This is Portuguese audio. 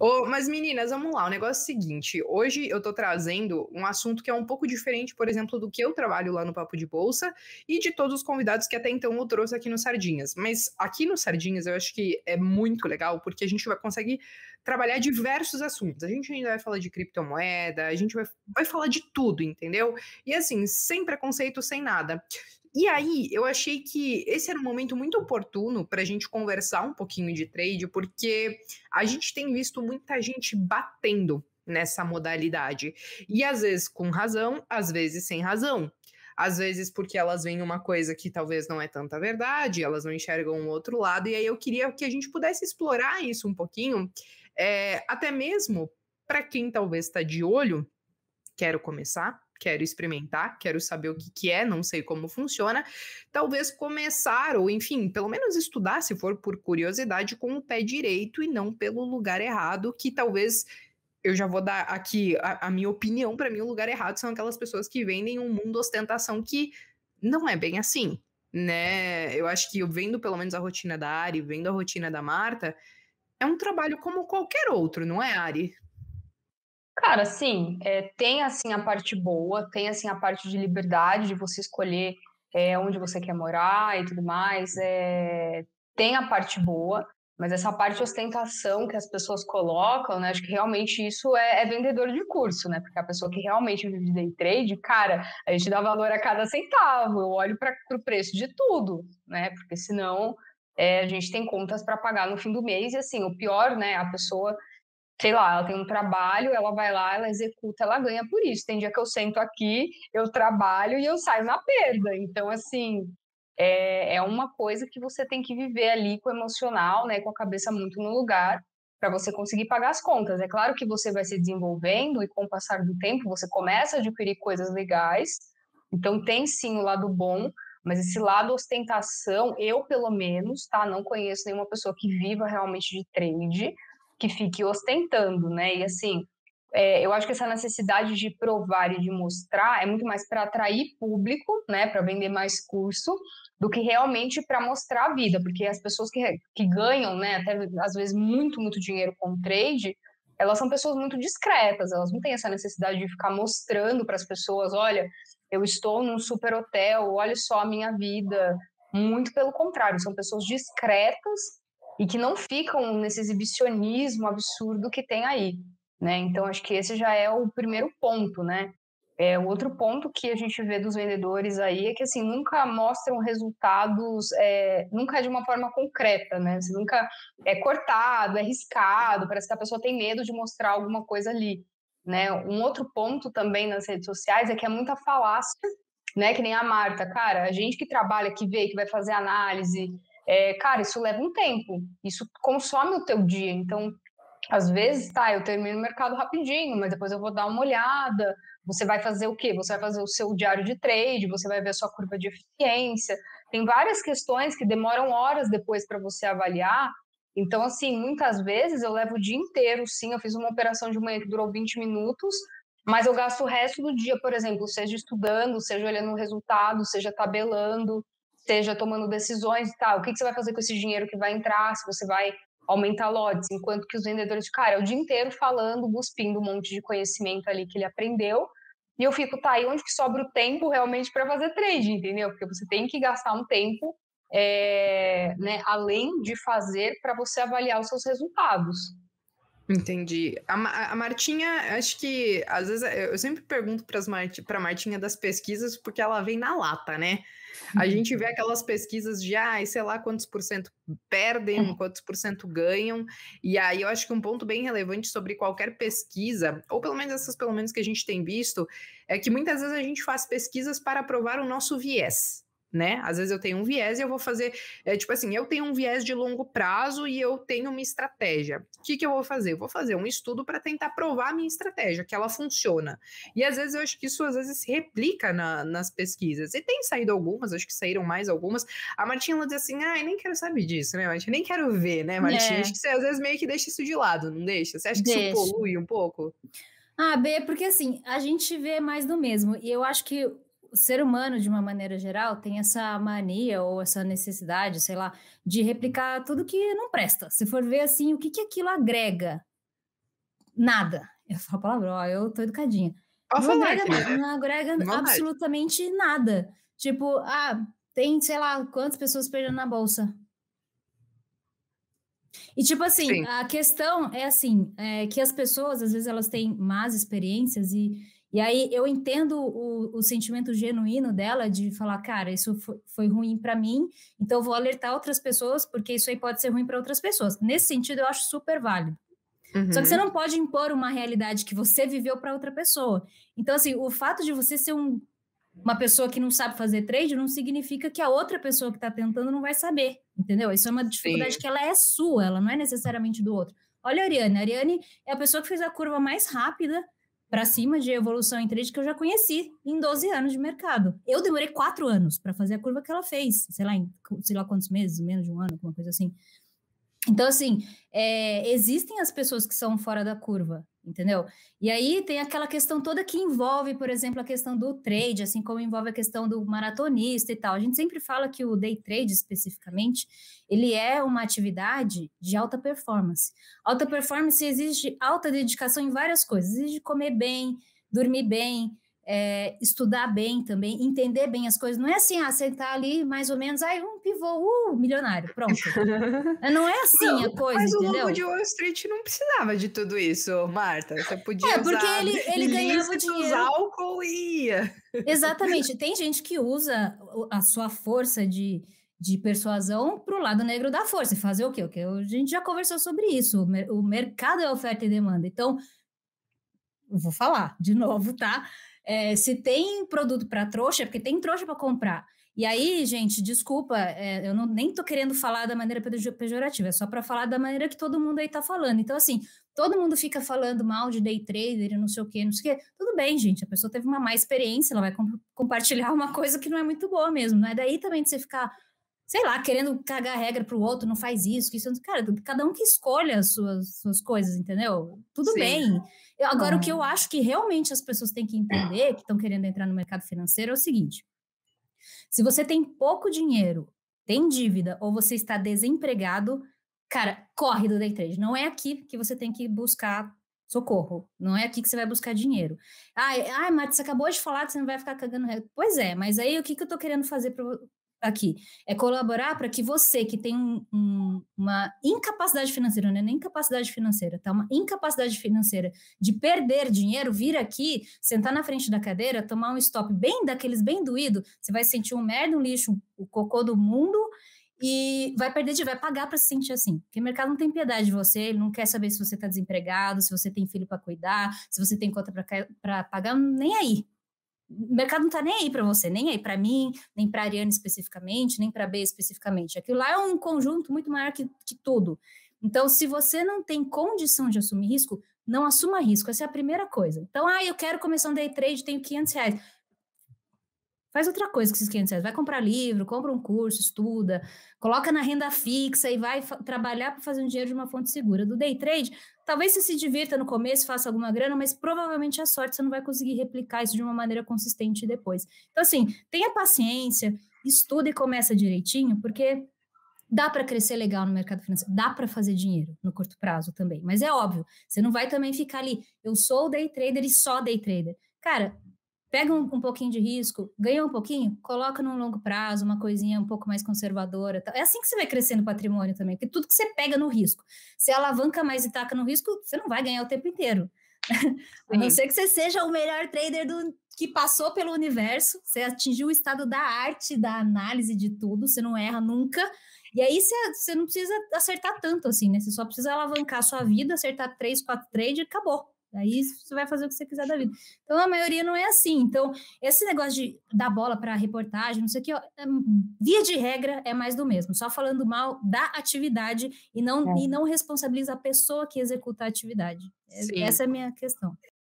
Oh, mas meninas, vamos lá. O negócio é o seguinte: hoje eu tô trazendo um assunto que é um pouco diferente, por exemplo, do que eu trabalho lá no Papo de Bolsa e de todos os convidados que até então eu trouxe aqui no Sardinhas. Mas aqui no Sardinhas eu acho que é muito legal porque a gente vai conseguir trabalhar diversos assuntos. A gente ainda vai falar de criptomoeda, a gente vai, vai falar de tudo, entendeu? E assim, sem preconceito, sem nada. E aí, eu achei que esse era um momento muito oportuno para a gente conversar um pouquinho de trade, porque a gente tem visto muita gente batendo nessa modalidade. E às vezes com razão, às vezes sem razão. Às vezes porque elas veem uma coisa que talvez não é tanta verdade, elas não enxergam o outro lado, e aí eu queria que a gente pudesse explorar isso um pouquinho, é, até mesmo para quem talvez está de olho. Quero começar quero experimentar, quero saber o que, que é, não sei como funciona, talvez começar, ou enfim, pelo menos estudar, se for por curiosidade, com o pé direito e não pelo lugar errado, que talvez eu já vou dar aqui a, a minha opinião, para mim o lugar errado são aquelas pessoas que vendem um mundo ostentação que não é bem assim, né? Eu acho que eu vendo pelo menos a rotina da Ari, vendo a rotina da Marta, é um trabalho como qualquer outro, não é, Ari? Cara, sim, é, tem assim a parte boa, tem assim a parte de liberdade de você escolher é, onde você quer morar e tudo mais. É, tem a parte boa, mas essa parte de ostentação que as pessoas colocam, né? Acho que realmente isso é, é, vendedor de curso, né? Porque a pessoa que realmente vive de day trade, cara, a gente dá valor a cada centavo. Eu olho para o preço de tudo, né? Porque senão é, a gente tem contas para pagar no fim do mês e assim, o pior, né? A pessoa sei lá, ela tem um trabalho, ela vai lá, ela executa, ela ganha por isso. Tem dia que eu sento aqui, eu trabalho e eu saio na perda. Então, assim, é, é uma coisa que você tem que viver ali com o emocional, né, com a cabeça muito no lugar, para você conseguir pagar as contas. É claro que você vai se desenvolvendo e com o passar do tempo você começa a adquirir coisas legais. Então, tem sim o lado bom, mas esse lado ostentação, eu pelo menos, tá? Não conheço nenhuma pessoa que viva realmente de trade, que fique ostentando, né? E assim, é, eu acho que essa necessidade de provar e de mostrar é muito mais para atrair público, né? Para vender mais curso do que realmente para mostrar a vida, porque as pessoas que, que ganham, né? Até às vezes muito, muito dinheiro com trade, elas são pessoas muito discretas, elas não têm essa necessidade de ficar mostrando para as pessoas, olha, eu estou num super hotel, olha só a minha vida. Muito pelo contrário, são pessoas discretas e que não ficam nesse exibicionismo absurdo que tem aí, né? Então acho que esse já é o primeiro ponto, né? É, o outro ponto que a gente vê dos vendedores aí é que assim nunca mostram resultados, é, nunca é de uma forma concreta, né? Você nunca é cortado, é riscado, parece que a pessoa tem medo de mostrar alguma coisa ali, né? Um outro ponto também nas redes sociais é que é muita falácia, né? Que nem a Marta, cara, a gente que trabalha, que vê, que vai fazer análise, é, cara, isso leva um tempo, isso consome o teu dia. Então, às vezes, tá, eu termino o mercado rapidinho, mas depois eu vou dar uma olhada. Você vai fazer o quê? Você vai fazer o seu diário de trade, você vai ver a sua curva de eficiência. Tem várias questões que demoram horas depois para você avaliar. Então, assim, muitas vezes eu levo o dia inteiro, sim. Eu fiz uma operação de manhã que durou 20 minutos, mas eu gasto o resto do dia, por exemplo, seja estudando, seja olhando o resultado, seja tabelando esteja tomando decisões e tal. O que, que você vai fazer com esse dinheiro que vai entrar? Se você vai aumentar lotes, enquanto que os vendedores, cara, é o dia inteiro falando, cuspindo um monte de conhecimento ali que ele aprendeu. E eu fico, tá, aí onde que sobra o tempo realmente para fazer trade, entendeu? Porque você tem que gastar um tempo, é, né, além de fazer, para você avaliar os seus resultados. Entendi. A, a, Martinha, acho que às vezes é, eu sempre pergunto para Marti, Martinha das pesquisas, porque ela vem na lata, né? A uhum. gente vê aquelas pesquisas de, ah, sei lá quantos por cento perdem, é. quantos por cento ganham. E aí eu acho que um ponto bem relevante sobre qualquer pesquisa, ou pelo menos essas pelo menos que a gente tem visto, é que muitas vezes a gente faz pesquisas para provar o nosso viés né? Às vezes eu tenho um viés e eu vou fazer, é, tipo assim, eu tenho um viés de longo prazo e eu tenho uma estratégia. O que, que eu vou fazer? Eu vou fazer um estudo para tentar provar a minha estratégia, que ela funciona. E às vezes eu acho que isso às vezes se replica na, nas pesquisas. E tem saído algumas, acho que saíram mais algumas. A Martinha ela diz assim: ai, ah, nem quero saber disso, né, Martinha? Nem quero ver, né, Martinha? É. Acho que você às vezes meio que deixa isso de lado, não deixa? Você acha que deixa. isso polui um pouco? Ah, B, porque assim, a gente vê mais do mesmo. E eu acho que o ser humano, de uma maneira geral, tem essa mania ou essa necessidade, sei lá, de replicar tudo que não presta. Se for ver assim, o que, que aquilo agrega? Nada. Eu falo palavra ó, eu tô educadinha. Não falar, agrega, não agrega absolutamente nada. Tipo, ah, tem, sei lá, quantas pessoas perdendo na bolsa. E tipo assim, Sim. a questão é assim, é que as pessoas, às vezes, elas têm más experiências e e aí eu entendo o, o, sentimento genuíno dela de falar, cara, isso foi, foi ruim para mim, então vou alertar outras pessoas, porque isso aí pode ser ruim para outras pessoas. Nesse sentido, eu acho super válido. Uhum. Só que você uhum. não pode impor uma realidade que você viveu para outra pessoa. Então, assim, o fato de você ser um, uma pessoa que não sabe fazer trade não significa que a outra pessoa que está tentando não vai saber, entendeu? Isso é uma dificuldade Sim. que ela é sua, ela não é necessariamente do outro. Olha a Ariane, a Ariane é a pessoa que fez a curva mais rápida para cima de evolução em trade que eu já conheci em 12 anos de mercado. Eu demorei quatro anos para fazer a curva que ela fez, sei lá, em, sei lá quantos meses, menos de um ano, alguma coisa assim. Então, assim, é, existem as pessoas que são fora da curva, entendeu? E aí tem aquela questão toda que envolve, por exemplo, a questão do trade, assim como envolve a questão do maratonista e tal. A gente sempre fala que o day trade, especificamente, ele é uma atividade de alta performance. Alta performance exige alta dedicação em várias coisas, exige comer bem, dormir bem, é, estudar bem também, entender bem as coisas. Não é assim, ah, sentar tá ali mais ou menos, aí um pivô, uh, milionário, pronto. É, não é assim não, a coisa, mas entendeu? o lobo de Wall Street não precisava de tudo isso, Marta. Você podia é, porque usar ele, ele ganhava dinheiro. álcool e ia. Exatamente. Tem gente que usa a sua força de, de persuasão para o lado negro da força. E fazer o quê? O que a gente já conversou sobre isso. O mercado é oferta e demanda. Então, vou falar de novo, tá? É, se tem produto para trouxa, é porque tem trouxa para comprar. E aí, gente, desculpa, é, eu não, nem tô querendo falar da maneira pejorativa, é só para falar da maneira que todo mundo aí tá falando. Então, assim, todo mundo fica falando mal de day trader, não sei o quê, não sei o quê. Tudo bem, gente, a pessoa teve uma má experiência, ela vai comp compartilhar uma coisa que não é muito boa mesmo. Não é daí também de você ficar sei lá, querendo cagar regra pro outro, não faz isso, que isso. Cara, cada um que escolha as suas, suas coisas, entendeu? Tudo Sim. bem. Agora, ah. o que eu acho que realmente as pessoas têm que entender, que estão querendo entrar no mercado financeiro, é o seguinte: se você tem pouco dinheiro, tem dívida, ou você está desempregado, cara, corre do day trade. Não é aqui que você tem que buscar socorro. Não é aqui que você vai buscar dinheiro. Ai, ai, mas você acabou de falar que você não vai ficar cagando regra. Pois é, mas aí o que, que eu tô querendo fazer aqui. É colaborar para que você que tem um, uma incapacidade financeira, não é nem capacidade financeira, tá? Uma incapacidade financeira de perder dinheiro, vir aqui, sentar na frente da cadeira, tomar um stop bem daqueles bem doído, você vai sentir um merda, um lixo, o um cocô do mundo e vai perder de vai pagar para se sentir assim. Porque o mercado não tem piedade de você, ele não quer saber se você está desempregado, se você tem filho para cuidar, se você tem conta para pagar, nem aí. O mercado não está nem aí para você, nem aí para mim, nem para a Ariane especificamente, nem para a B especificamente. Aquilo lá é um conjunto muito maior que, que tudo. Então, se você não tem condição de assumir risco, não assuma risco. Essa é a primeira coisa. Então, ah, eu quero começar um day trade, tenho 500 reais. Faz outra coisa com esses 500 reais. Vai comprar livro, compra um curso, estuda, coloca na renda fixa e vai trabalhar para fazer um dinheiro de uma fonte segura. Do day trade, talvez você se divirta no começo, faça alguma grana, mas provavelmente a sorte você não vai conseguir replicar isso de uma maneira consistente depois. Então, assim, tenha paciência, estuda e começa direitinho, porque dá para crescer legal no mercado financeiro, dá para fazer dinheiro no curto prazo também, mas é óbvio, você não vai também ficar ali, eu sou day trader e só day trader. Cara, pega um, um, pouquinho de risco, ganha um pouquinho, coloca num longo prazo, uma coisinha um pouco mais conservadora. Tá? É assim que você vai crescendo o patrimônio também, porque tudo que você pega no risco, se alavanca mais e taca no risco, você não vai ganhar o tempo inteiro. a não ser que você seja o melhor trader do, que passou pelo universo, você atingiu o estado da arte, da análise de tudo, você não erra nunca. E aí você, você não precisa acertar tanto assim, né? Você só precisa alavancar a sua vida, acertar três, quatro trades e acabou. Daí é você vai fazer o que você quiser da vida. Então a maioria não é assim. Então, esse negócio de dar bola para reportagem, não sei o que, ó, é via de regra é mais do mesmo, só falando mal da atividade e não, é. e não responsabiliza a pessoa que executa a atividade. É, Sim. Essa é a minha questão.